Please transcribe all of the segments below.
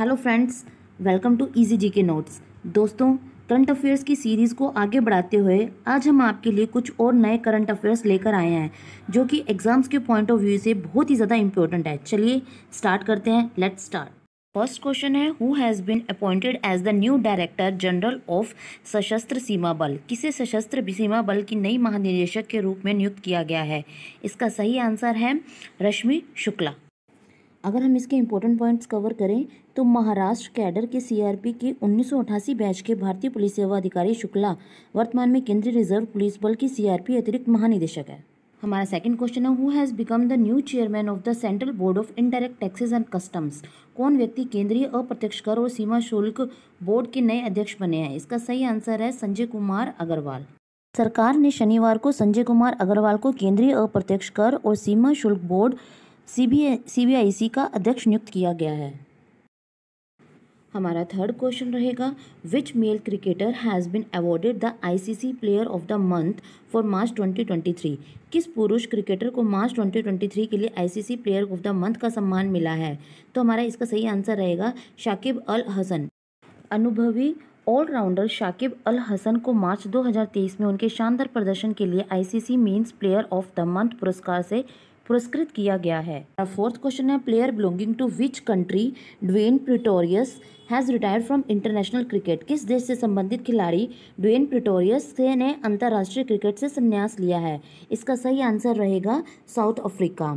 hello friends welcome to easy G K notes दोस्तों current affairs की series को आगे बढ़ाते हुए आज हम आपके लिए कुछ और नए करंट अफेयर्स लेकर आए हैं जो कि एग्ज़ाम्स के पॉइंट ऑफ व्यू से बहुत ही ज़्यादा इंपॉर्टेंट है चलिए स्टार्ट करते हैं लेट स्टार्ट फर्स्ट क्वेश्चन है who has been appointed as the new director general of Sashastra Seema बल किसे सशस्त्र सीमा बल की नई महानिदेशक के रूप में नियुक्त किया गया है इसका सही आंसर है रश्मि शुक्ला अगर हम इसके इंपॉर्टेंट पॉइंट्स कवर करें तो महाराष्ट्र कैडर के सीआरपी के उन्नीस बैच के भारतीय पुलिस सेवा अधिकारी शुक्ला वर्तमान में केंद्रीय रिजर्व पुलिस बल की सीआरपी अतिरिक्त महानिदेशक है हमारा सेकंड क्वेश्चन है who has become the new chairman of the central board of indirect taxes and customs कौन व्यक्ति केंद्रीय अप्रत्यक्ष कर और सीमा शुल्क बोर्ड के नए अध्यक्ष बने हैं इसका सही आंसर है संजय कुमार अग्रवाल सरकार ने शनिवार को संजय कुमार अग्रवाल को केंद्रीय अप्रत्यक्ष कर और सीमा शुल्क बोर्ड सी बी आई सी का अध्यक्ष नियुक्त किया गया है हमारा थर्ड क्वेश्चन रहेगा which male cricketer has been awarded the ICC player of the month for March 2023 किस पुरुष क्रिकेटर को मार्च 2023 के लिए ICC player of the month का सम्मान मिला है तो हमारा इसका सही आंसर रहेगा शाकिब अल हसन अनुभवी ऑलराउंडर शाकिब अल हसन को मार्च 2023 में उनके शानदार प्रदर्शन के लिए ICC men's player of the month पुरस्कार से पुरस्कृत किया गया है फोर्थ क्वेश्चन है player belonging to which country Dwayne Pretorius has retired from international cricket किस देश से संबंधित खिलाड़ी ड्वेन प्रिटोरियस से ने अंतर्राष्ट्रीय क्रिकेट से संन्यास लिया है इसका सही आंसर रहेगा साउथ अफ्रीका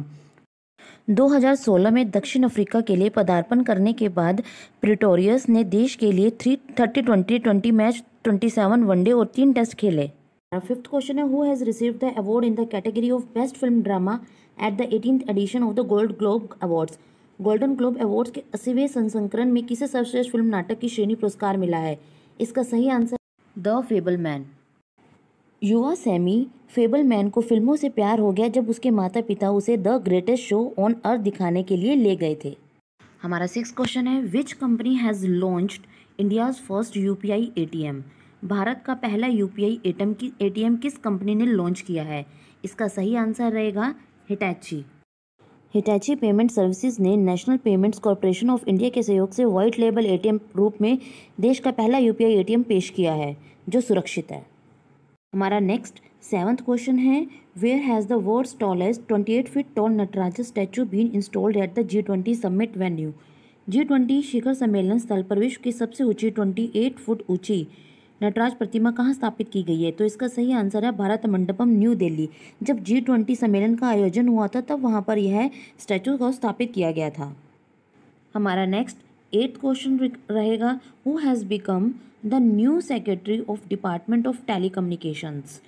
2016 में दक्षिण अफ्रीका के लिए पदार्पण करने के बाद प्रिटोरियस ने देश के लिए three thirty twenty twenty match twenty seven one day और तीन टेस्ट खेले फिफ्थ क्वेश्चन है who has receive the award in the category of best film drama at the eighteen edition of the golden globe awards golden globe awards के अस्सीवें संस्करण में किसे सर्वश्रेष्ठ फिल्म नाटक की श्रेणी पुरस्कार मिला है इसका सही आंसर द फेबल मैन युवा सैमी फेबल मैन को फिल्मों से प्यार हो गया जब उसके माता पिता उसे the greatest show on earth दिखाने के लिए ले गए थे हमारा सिक्स क्वेश्चन है which company has launch India's first U P I A T M भारत का पहला U P I A T M किस कंपनी ने लॉन्च किया है इसका सही आंसर रहेगा हिटैची हिटैची पेमेंट सर्विसेज ने national payments corporation of India के सहयोग से वाइट लेबल एटीएम रूप में देश का पहला यूपीआई एटीएम पेश किया है जो सुरक्षित है हमारा नेक्स्ट सेवन्थ क्वेश्चन है where has the world tallest twenty eight feet tall Nataraj statue been installed at the G twenty summit venue G twenty शिखर सम्मेलन स्थल पर विश्व की सबसे ऊंची ट्वेंटी एट फुट ऊंची नटराज प्रतिमा कहाँ स्थापित की गई है तो इसका सही आंसर है भारत मंडपम न्यू दिल्ली जब जी ट्वेंटी सम्मेलन का आयोजन हुआ था तब वहाँ पर यह स्टैचू को स्थापित किया गया था हमारा नेक्स्ट एट्थ क्वेश्चन रहेगा who has become the new secretary of department of telecommunications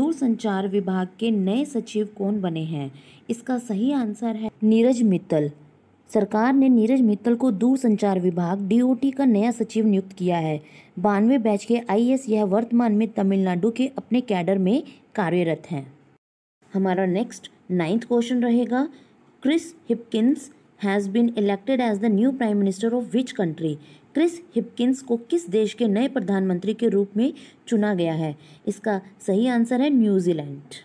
दूरसंचार विभाग के नए सचिव कौन बने हैं इसका सही आंसर है नीरज मित्तल सरकार ने नीरज मित्तल को दूर संचार विभाग डीओटी का नया सचिव नियुक्त किया है बानवे बैच के आई यह वर्तमान में तमिलनाडु के अपने कैडर में कार्यरत हैं हमारा नेक्स्ट नाइन्थ क्वेश्चन रहेगा Chris Hipkins has been elected as the new prime minister of which country Chris Hipkins को किस देश के नए प्रधानमंत्री के रूप में चुना गया है इसका सही आंसर है न्यूजीलैंड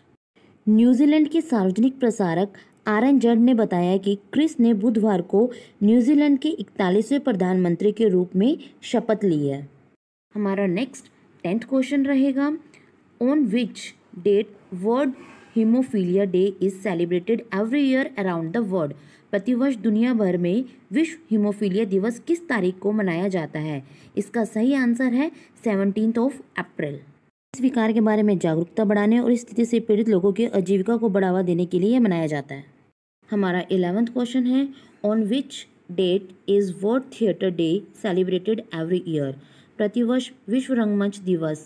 न्यूजीलैंड के सार्वजनिक प्रसारक आरएन जड ने बताया कि क्रिस ने बुधवार को न्यूजीलैंड के इकतालीसवें प्रधानमंत्री के रूप में शपथ ली है हमारा नेक्स्ट टेंथ क्वेश्चन रहेगा on which date world haemophilia day is celebrated every year around the world प्रतिवर्ष दुनिया भर में विश्व हीमोफीलिया दिवस किस तारीख को मनाया जाता है इसका सही आंसर है सेवनटीन ऑफ अप्रैल इस विकार के बारे में जागरूकता बढ़ाने और इस स्थिति से पीड़ित लोगों के आजीविका को बढ़ावा देने के लिए यह मनाया जाता है हमारा एलेवेंथ क्वेश्चन है on which date is world theatre day celebrated every year प्रतिवर्ष विश्व रंगमंच दिवस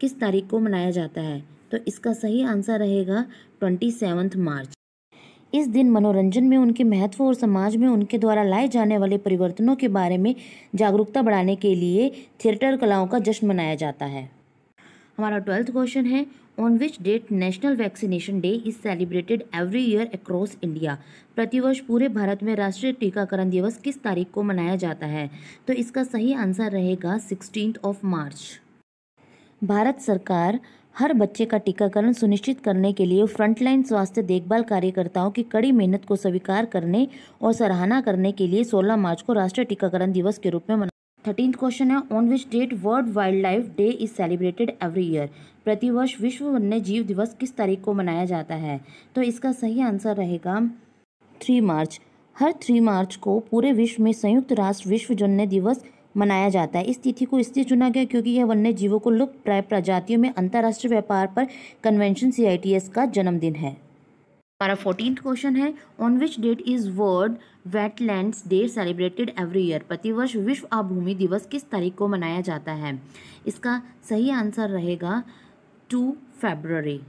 किस तारीख को मनाया जाता है तो इसका सही आंसर रहेगा ट्वेंटी सेवन्थ मार्च इस दिन मनोरंजन में उनके महत्व और समाज में उनके द्वारा लाए जाने वाले परिवर्तनों के बारे में जागरूकता बढ़ाने के लिए थिएटर कलाओं का जश्न मनाया जाता है हमारा ट्वेल्थ क्वेश्चन है on which date national vaccination day is celebrated every year across India प्रतिवर्ष पूरे भारत में राष्ट्रीय टीकाकरण दिवस किस तारीख को मनाया जाता है तो इसका सही आंसर रहेगा सिक्सटीन ऑफ मार्च भारत सरकार हर बच्चे का टीकाकरण सुनिश्चित करने के लिए फ्रंटलाइन स्वास्थ्य देखभाल कार्यकर्ताओं की कड़ी मेहनत को स्वीकार करने और सराहना करने के लिए 16 मार्च को राष्ट्रीय टीकाकरण दिवस के रूप में मना थर्टीन क्वेश्चन है on which date world wildlife day is celebrated every year प्रतिवर्ष विश्व वन्य जीव दिवस किस तारीख को मनाया जाता है तो इसका सही आंसर रहेगा थ्री मार्च हर थ्री मार्च को पूरे विश्व में संयुक्त राष्ट्र विश्व जन्य दिवस मनाया जाता है इस तिथि को इसलिए चुना गया क्योंकि यह वन्य जीवों को लुप्त प्राय प्रजातियों में अंतर्राष्ट्रीय व्यापार पर कन्वेंशन सी का जन्मदिन है हमारा फोर्टीन क्वेश्चन है on which date is world wetlands day celebrated every year प्रतिवर्ष विश्व आभूमि दिवस किस तारीख को मनाया जाता है इसका सही आंसर रहेगा टू फेबररी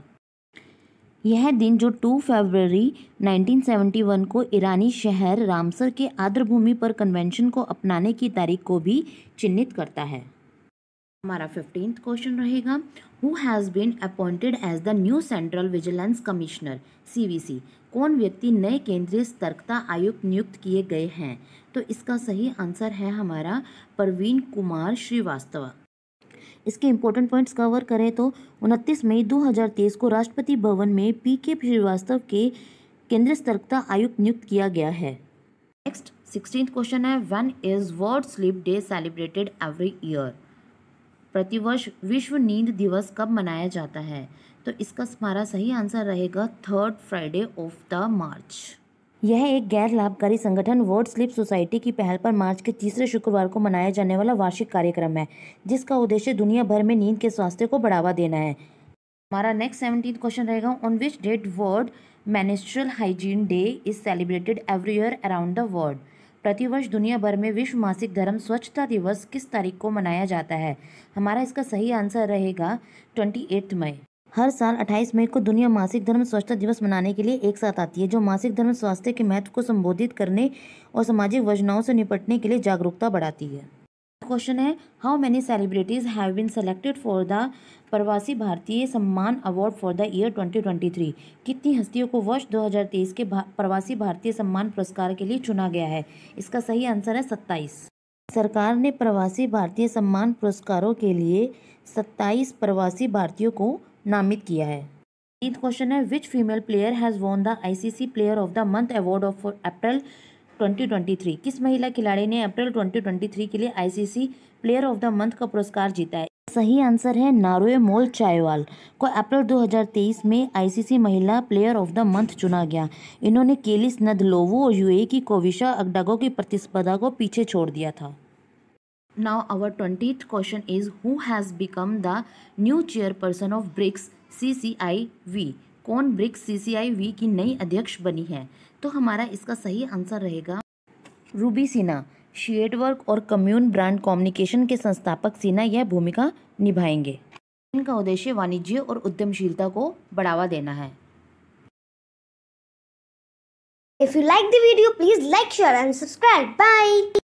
यह दिन जो 2 फरवरी 1971 को ईरानी शहर रामसर के आर्द्रभूमि पर कन्वेंशन को अपनाने की तारीख को भी चिन्हित करता है हमारा फिफ्टींथ क्वेश्चन रहेगा who has been appointed as the new central vigilance commissioner C कौन व्यक्ति नए केंद्रीय सतर्कता आयुक्त नियुक्त किए गए हैं तो इसका सही आंसर है हमारा परवीन कुमार श्रीवास्तव इसके इम्पोर्टेंट पॉइंट्स कवर करें तो 29 मई 2023 को राष्ट्रपति भवन में पी के श्रीवास्तव के केंद्रीय सतर्कता आयुक्त नियुक्त किया गया है नेक्स्ट सिक्सटीन क्वेश्चन है when is world sleep day celebrated every year प्रतिवर्ष विश्व नींद दिवस कब मनाया जाता है तो इसका हमारा सही आंसर रहेगा third Friday of the March यह एक गैर लाभकारी संगठन वर्ड स्लिप सोसाइटी की पहल पर मार्च के तीसरे शुक्रवार को मनाया जाने वाला वार्षिक कार्यक्रम है जिसका उद्देश्य दुनिया भर में नींद के स्वास्थ्य को बढ़ावा देना है हमारा नेक्स्ट सेवनटीन क्वेश्चन रहेगा on which date world menstrual hygiene day is celebrated every year around the world प्रतिवर्ष दुनिया भर में विश्व मासिक धर्म स्वच्छता दिवस किस तारीख को मनाया जाता है हमारा इसका सही आंसर रहेगा ट्वेंटी एट्थ मई हर साल 28 मई को दुनिया मासिक धर्म स्वच्छता दिवस मनाने के लिए एक साथ आती है जो मासिक धर्म स्वास्थ्य के महत्व को संबोधित करने और सामाजिक योजनाओं से निपटने के लिए जागरूकता बढ़ाती है क्वेश्चन है how many celebrities have been selected for the Pravasi Bharatiya सम्मान अवार्ड फॉर द ईयर 2023 कितनी हस्तियों को वर्ष 2023 के भा, प्रवासी भारतीय सम्मान पुरस्कार के लिए चुना गया है इसका सही आंसर है सत्ताईस सरकार ने प्रवासी भारतीय सम्मान पुरस्कारों के लिए सत्ताईस प्रवासी भारतीयों को नामित किया है तीन क्वेश्चन है which female player has won the ICC player of the month award of April 2023 किस महिला खिलाड़ी ने अप्रैल 2023 के लिए ICC player of the month का पुरस्कार जीता है सही आंसर है नारोए मोल चायवाल को अप्रैल 2023 में आईसीसी महिला प्लेयर ऑफ द मंथ चुना गया इन्होंने केलिस नदलोवो और यूए की कोविशा अगडागो की प्रतिस्पर्धा को पीछे छोड़ दिया था now our 20th question is who has become the new chairperson of BRICS CCIV कौन ब्रिक्स सीसीआईवी की नई अध्यक्ष बनी है तो हमारा इसका सही आंसर रहेगा रूबी सिन्हा शेडवर्क और कम्यून ब्रांड कम्युनिकेशन के संस्थापक सिन्हा यह भूमिका निभाएंगे इनका उद्देश्य वाणिज्य और उद्यमशीलता को बढ़ावा देना है if you like the video please like share and subscribe bye